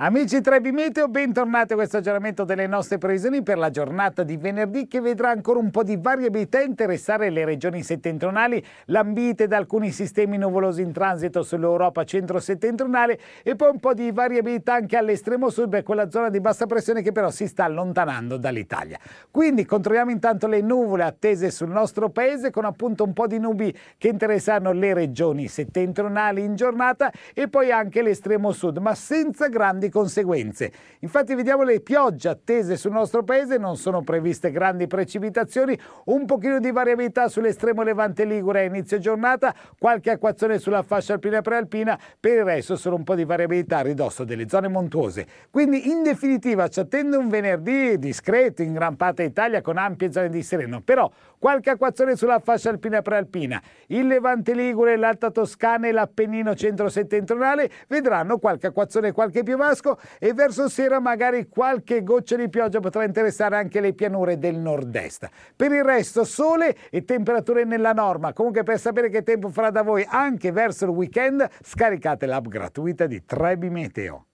Amici Trebi Meteo, bentornati a questo aggiornamento delle nostre previsioni per la giornata di venerdì che vedrà ancora un po' di variabilità interessare le regioni settentrionali, lambite da alcuni sistemi nuvolosi in transito sull'Europa centro-settentrionale e poi un po' di variabilità anche all'estremo sud e quella zona di bassa pressione che però si sta allontanando dall'Italia. Quindi controlliamo intanto le nuvole attese sul nostro paese con appunto un po' di nubi che interessano le regioni settentrionali in giornata e poi anche l'estremo sud, ma senza grandi di conseguenze. Infatti vediamo le piogge attese sul nostro paese, non sono previste grandi precipitazioni, un pochino di variabilità sull'estremo levante Ligure a inizio giornata, qualche acquazzone sulla fascia alpina prealpina, per il resto solo un po' di variabilità a ridosso delle zone montuose. Quindi in definitiva ci attende un venerdì discreto in gran parte Italia con ampie zone di sereno, però qualche acquazzone sulla fascia alpina prealpina. Il Levante Ligure, l'Alta Toscana e l'Appennino centro-settentrionale vedranno qualche acquazzone e qualche piovasca fresco e verso sera magari qualche goccia di pioggia potrà interessare anche le pianure del nord-est. Per il resto sole e temperature nella norma. Comunque per sapere che tempo farà da voi anche verso il weekend scaricate l'app gratuita di Trebi Meteo.